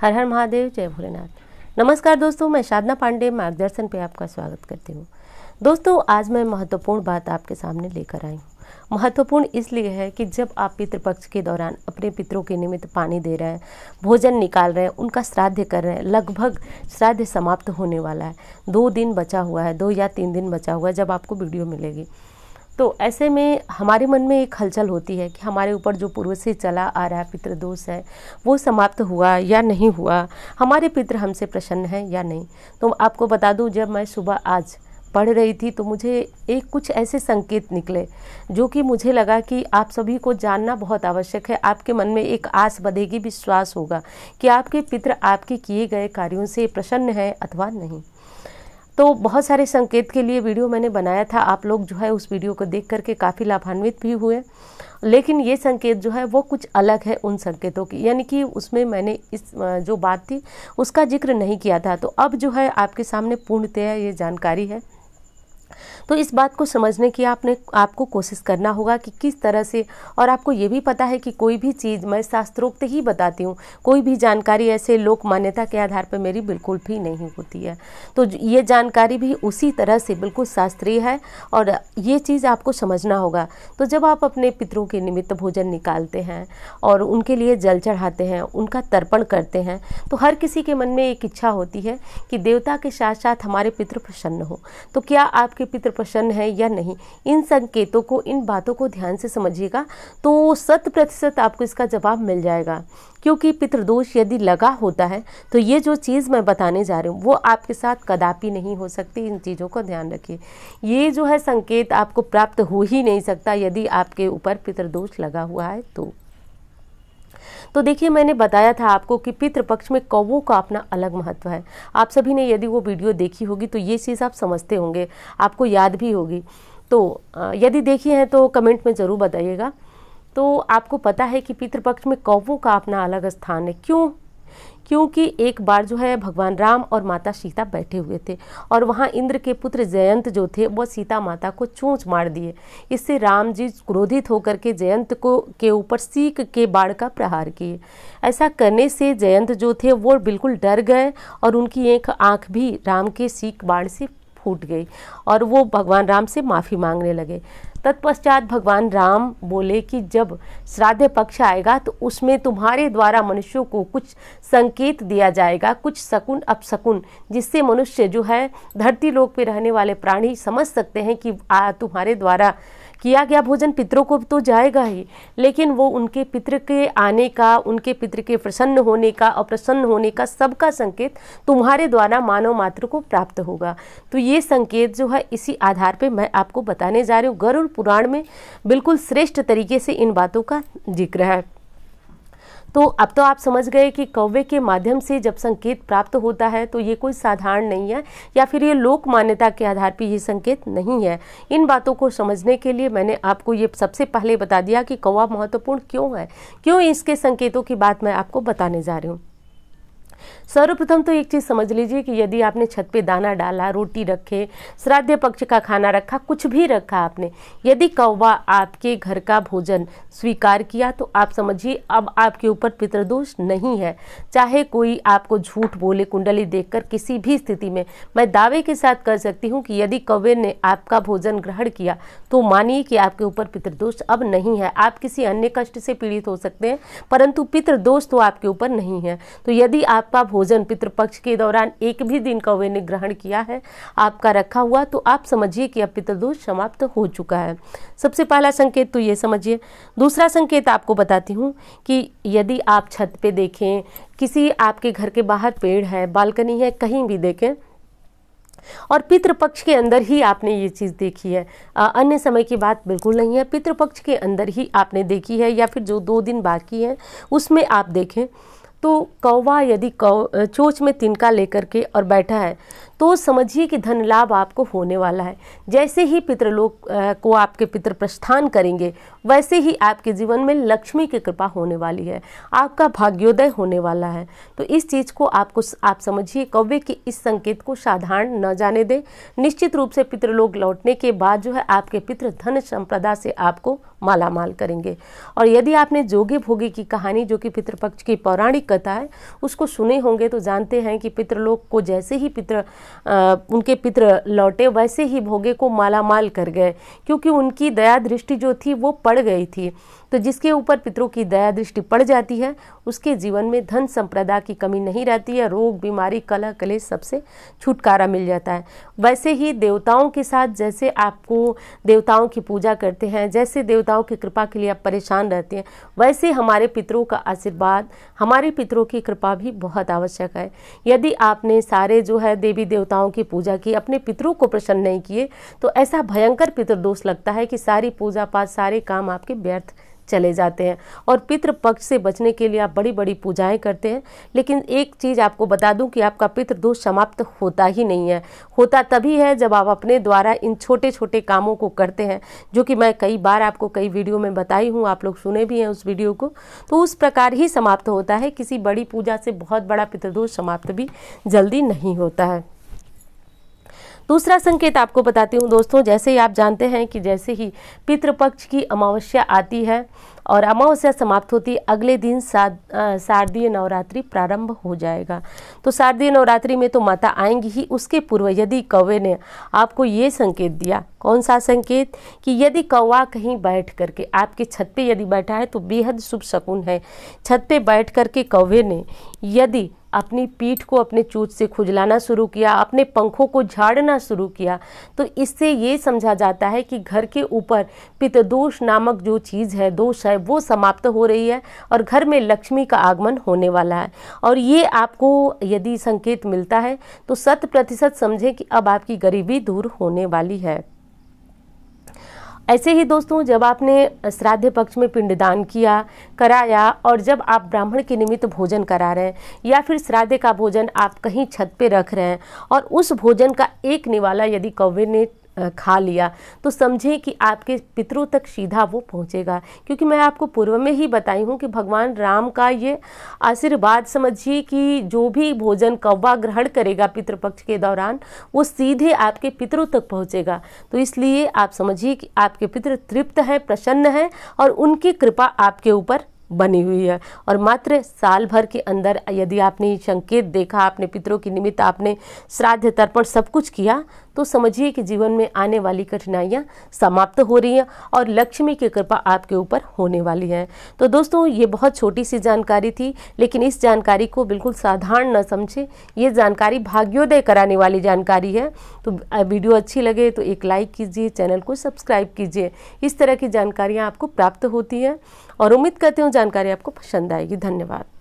हर हर महादेव जय भोलेनाथ नमस्कार दोस्तों मैं साधना पांडे मार्गदर्शन पे आपका स्वागत करती हूँ दोस्तों आज मैं महत्वपूर्ण बात आपके सामने लेकर आई हूँ महत्वपूर्ण इसलिए है कि जब आप पितृपक्ष के दौरान अपने पितरों के निमित्त पानी दे रहे हैं भोजन निकाल रहे हैं उनका श्राद्ध कर रहे हैं लगभग श्राद्ध समाप्त होने वाला है दो दिन बचा हुआ है दो या तीन दिन बचा हुआ है जब आपको वीडियो मिलेगी तो ऐसे में हमारे मन में एक हलचल होती है कि हमारे ऊपर जो पूर्व से चला आ रहा पितृदोष है वो समाप्त हुआ या नहीं हुआ हमारे पितृ हमसे प्रसन्न हैं या नहीं तो आपको बता दूं जब मैं सुबह आज पढ़ रही थी तो मुझे एक कुछ ऐसे संकेत निकले जो कि मुझे लगा कि आप सभी को जानना बहुत आवश्यक है आपके मन में एक आस बधेगी विश्वास होगा कि आपके पितृ आपके किए गए कार्यों से प्रसन्न हैं अथवा नहीं तो बहुत सारे संकेत के लिए वीडियो मैंने बनाया था आप लोग जो है उस वीडियो को देख करके काफ़ी लाभान्वित भी हुए लेकिन ये संकेत जो है वो कुछ अलग है उन संकेतों की यानी कि उसमें मैंने इस जो बात थी उसका जिक्र नहीं किया था तो अब जो है आपके सामने पूर्णतया ये जानकारी है तो इस बात को समझने की आपने आपको कोशिश करना होगा कि किस तरह से और आपको ये भी पता है कि कोई भी चीज़ मैं शास्त्रोक्त ही बताती हूँ कोई भी जानकारी ऐसे लोक मान्यता के आधार पर मेरी बिल्कुल भी नहीं होती है तो ये जानकारी भी उसी तरह से बिल्कुल शास्त्रीय है और ये चीज़ आपको समझना होगा तो जब आप अपने पितरों के निमित्त भोजन निकालते हैं और उनके लिए जल चढ़ाते हैं उनका तर्पण करते हैं तो हर किसी के मन में एक इच्छा होती है कि देवता के साथ साथ हमारे पितृ प्रसन्न हो तो क्या आप आपके पितृ प्रसन्न है या नहीं इन संकेतों को इन बातों को ध्यान से समझिएगा तो शत प्रतिशत आपको इसका जवाब मिल जाएगा क्योंकि पितृदोष यदि लगा होता है तो ये जो चीज़ मैं बताने जा रही हूँ वो आपके साथ कदापि नहीं हो सकती इन चीज़ों को ध्यान रखिए ये जो है संकेत आपको प्राप्त हो ही नहीं सकता यदि आपके ऊपर पितृदोष लगा हुआ है तो तो देखिए मैंने बताया था आपको कि पितृपक्ष पक्ष में कौवों का अपना अलग महत्व है आप सभी ने यदि वो वीडियो देखी होगी तो ये चीज़ आप समझते होंगे आपको याद भी होगी तो यदि देखी है तो कमेंट में ज़रूर बताइएगा तो आपको पता है कि पितृपक्ष में कौवों का अपना अलग स्थान है क्यों क्योंकि एक बार जो है भगवान राम और माता सीता बैठे हुए थे और वहाँ इंद्र के पुत्र जयंत जो थे वो सीता माता को चूँच मार दिए इससे राम जी क्रोधित होकर के जयंत को के ऊपर सीख के बाढ़ का प्रहार किए ऐसा करने से जयंत जो थे वो बिल्कुल डर गए और उनकी एक आँख भी राम के सीख बाढ़ से फूट गई और वो भगवान राम से माफ़ी मांगने लगे तत्पश्चात भगवान राम बोले कि जब श्राद्ध पक्ष आएगा तो उसमें तुम्हारे द्वारा मनुष्यों को कुछ संकेत दिया जाएगा कुछ शकुन अपशकुन जिससे मनुष्य जो है धरती लोक पे रहने वाले प्राणी समझ सकते हैं कि आ, तुम्हारे द्वारा किया गया भोजन पितरों को तो जाएगा ही लेकिन वो उनके पितृ के आने का उनके पितृ के प्रसन्न होने का अप्रसन्न होने का सबका संकेत तुम्हारे द्वारा मानव मात्र को प्राप्त होगा तो ये संकेत जो है इसी आधार पर मैं आपको बताने जा रही हूँ गरुड़ पुराण में बिल्कुल श्रेष्ठ तरीके से इन बातों का जिक्र है तो अब तो आप समझ गए कि कौवे के माध्यम से जब संकेत प्राप्त होता है तो ये कोई साधारण नहीं है या फिर ये लोक मान्यता के आधार पर ये संकेत नहीं है इन बातों को समझने के लिए मैंने आपको ये सबसे पहले बता दिया कि कौवा महत्वपूर्ण क्यों है क्यों इसके संकेतों की बात मैं आपको बताने जा रही हूँ सर्वप्रथम तो एक चीज़ समझ लीजिए कि यदि आपने छत पे दाना डाला रोटी रखे श्राद्ध पक्ष का खाना रखा कुछ भी रखा आपने यदि कौवा आपके घर का भोजन स्वीकार किया तो आप समझिए अब आपके ऊपर पितृदोष नहीं है चाहे कोई आपको झूठ बोले कुंडली देखकर किसी भी स्थिति में मैं दावे के साथ कर सकती हूँ कि यदि कौवे ने आपका भोजन ग्रहण किया तो मानिए कि आपके ऊपर पितृदोष अब नहीं है आप किसी अन्य कष्ट से पीड़ित हो सकते हैं परंतु पितृदोष तो आपके ऊपर नहीं है तो यदि आपका भोजन भोजन पितृपक्ष के दौरान एक भी दिन का वे ग्रहण किया है आपका रखा हुआ तो आप समझिए कि अब पितृदोष समाप्त हो चुका है सबसे पहला संकेत तो ये समझिए दूसरा संकेत आपको बताती हूँ कि यदि आप छत पे देखें किसी आपके घर के बाहर पेड़ है बालकनी है कहीं भी देखें और पितृपक्ष के अंदर ही आपने ये चीज़ देखी है आ, अन्य समय की बात बिल्कुल नहीं है पितृपक्ष के अंदर ही आपने देखी है या फिर जो दो दिन बाकी है उसमें आप देखें तो कौवा यदि कौ चोच में तिनका लेकर के और बैठा है तो समझिए कि धन लाभ आपको होने वाला है जैसे ही पितृलोक को आपके पितृ प्रस्थान करेंगे वैसे ही आपके जीवन में लक्ष्मी की कृपा होने वाली है आपका भाग्योदय होने वाला है तो इस चीज़ को आपको आप समझिए कव्य के इस संकेत को साधारण न जाने दें निश्चित रूप से पितृलोक लौटने के बाद जो है आपके पितृ धन संप्रदा से आपको माला माल करेंगे और यदि आपने जोगी भोगी की कहानी जो कि पितृपक्ष की पौराणिक कथा है उसको सुने होंगे तो जानते हैं कि पितृलोक को जैसे ही पितृ उनके पितृ लौटे वैसे ही भोगे को मालामाल कर गए क्योंकि उनकी दया दृष्टि जो थी वो पड़ गई थी तो जिसके ऊपर पितरों की दया दृष्टि पड़ जाती है उसके जीवन में धन संप्रदा की कमी नहीं रहती है रोग बीमारी कला कले सबसे छुटकारा मिल जाता है वैसे ही देवताओं के साथ जैसे आपको देवताओं की पूजा करते हैं जैसे देवताओं की कृपा के लिए आप परेशान रहते हैं वैसे हमारे पितरों का आशीर्वाद हमारे पितरों की कृपा भी बहुत आवश्यक है यदि आपने सारे जो है देवी देवताओं की पूजा की अपने पितरों को प्रसन्न नहीं किए तो ऐसा भयंकर पितृदोष लगता है कि सारी पूजा पाठ सारे काम आपके व्यर्थ चले जाते हैं और पितृपक्ष पक्ष से बचने के लिए आप बड़ी बड़ी पूजाएं करते हैं लेकिन एक चीज़ आपको बता दूं कि आपका पितृदोष समाप्त होता ही नहीं है होता तभी है जब आप अपने द्वारा इन छोटे छोटे कामों को करते हैं जो कि मैं कई बार आपको कई वीडियो में बताई हूँ आप लोग सुने भी हैं उस वीडियो को तो उस प्रकार ही समाप्त होता है किसी बड़ी पूजा से बहुत बड़ा पितृदोष समाप्त भी जल्दी नहीं होता है दूसरा संकेत आपको बताती हूँ दोस्तों जैसे ही आप जानते हैं कि जैसे ही पितृपक्ष की अमावस्या आती है और अमावस्या समाप्त होती अगले दिन शारदीय नवरात्रि प्रारंभ हो जाएगा तो शारदीय नवरात्रि में तो माता आएंगी ही उसके पूर्व यदि कौवे ने आपको ये संकेत दिया कौन सा संकेत कि यदि कौवा कहीं बैठ करके आपके छत पे यदि बैठा है तो बेहद शुभ शकुन है छत पे बैठ करके कौवे ने यदि अपनी पीठ को अपने चूत से खुजलाना शुरू किया अपने पंखों को झाड़ना शुरू किया तो इससे ये समझा जाता है कि घर के ऊपर पितदोष नामक जो चीज़ है दोष है वो समाप्त हो रही है और घर में लक्ष्मी का आगमन होने वाला है और ये आपको यदि संकेत मिलता है तो शत प्रतिशत समझें कि अब आपकी गरीबी दूर होने वाली है ऐसे ही दोस्तों जब आपने श्राद्ध पक्ष में पिंडदान किया कराया और जब आप ब्राह्मण के निमित्त भोजन करा रहे हैं या फिर श्राद्ध का भोजन आप कहीं छत पे रख रहे हैं और उस भोजन का एक निवाला यदि कौवे ने खा लिया तो समझें कि आपके पितरों तक सीधा वो पहुंचेगा क्योंकि मैं आपको पूर्व में ही बताई हूँ कि भगवान राम का ये आशीर्वाद समझिए कि जो भी भोजन कौवा ग्रहण करेगा पितृपक्ष के दौरान वो सीधे आपके पितरों तक पहुंचेगा तो इसलिए आप समझिए कि आपके पितृ तृप्त हैं प्रसन्न हैं और उनकी कृपा आपके ऊपर बनी हुई है और मात्र साल भर के अंदर यदि आपने संकेत देखा आपने पितरों के निमित्त आपने श्राद्ध तर्पण सब कुछ किया तो समझिए कि जीवन में आने वाली कठिनाइयाँ समाप्त हो रही हैं और लक्ष्मी की कृपा आपके ऊपर होने वाली है तो दोस्तों ये बहुत छोटी सी जानकारी थी लेकिन इस जानकारी को बिल्कुल साधारण न समझे ये जानकारी भाग्योदय कराने वाली जानकारी है तो वीडियो अच्छी लगे तो एक लाइक कीजिए चैनल को सब्सक्राइब कीजिए इस तरह की जानकारियाँ आपको प्राप्त होती हैं और उम्मीद करती हूँ जानकारी आपको पसंद आएगी धन्यवाद